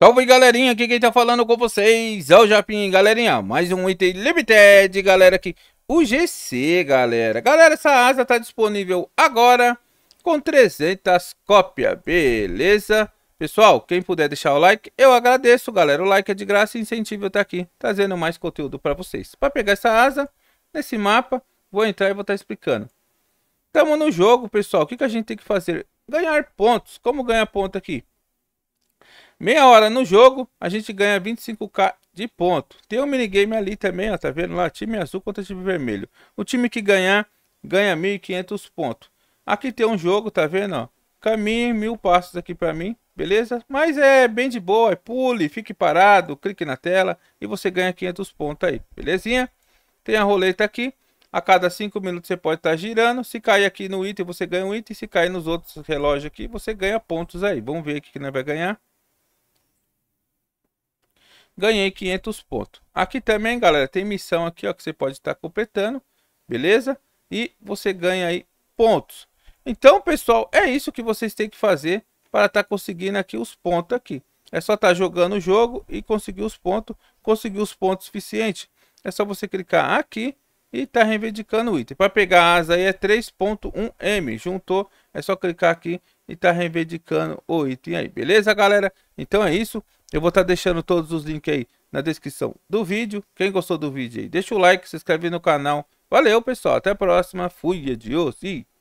Salve galerinha, aqui quem tá falando com vocês é o Japim, galerinha, mais um item limited, galera, aqui, o GC, galera. Galera, essa asa tá disponível agora com 300 cópias, beleza? Pessoal, quem puder deixar o like, eu agradeço, galera, o like é de graça e incentivo eu tá aqui, trazendo mais conteúdo pra vocês. Pra pegar essa asa, nesse mapa, vou entrar e vou estar tá explicando. Tamo no jogo, pessoal, o que, que a gente tem que fazer? Ganhar pontos, como ganhar ponto aqui? Meia hora no jogo, a gente ganha 25k de ponto. Tem um minigame ali também, ó, tá vendo lá? Time azul contra time vermelho. O time que ganhar, ganha 1.500 pontos. Aqui tem um jogo, tá vendo, ó? Caminhe mil passos aqui pra mim, beleza? Mas é bem de boa, é pule, fique parado, clique na tela e você ganha 500 pontos aí, belezinha? Tem a roleta aqui. A cada 5 minutos você pode estar tá girando. Se cair aqui no item, você ganha um item. Se cair nos outros relógios aqui, você ganha pontos aí. Vamos ver o que nós vai ganhar ganhei 500 pontos. Aqui também, galera, tem missão aqui, ó, que você pode estar completando, beleza? E você ganha aí pontos. Então, pessoal, é isso que vocês têm que fazer para estar tá conseguindo aqui os pontos aqui. É só estar tá jogando o jogo e conseguir os pontos, conseguir os pontos suficientes. É só você clicar aqui e tá reivindicando o item. Para pegar a asa aí é 3.1M, juntou, é só clicar aqui e tá reivindicando o item aí. Beleza, galera? Então é isso. Eu vou estar tá deixando todos os links aí na descrição do vídeo. Quem gostou do vídeo aí, deixa o like, se inscreve no canal. Valeu, pessoal. Até a próxima. Fui, adiós e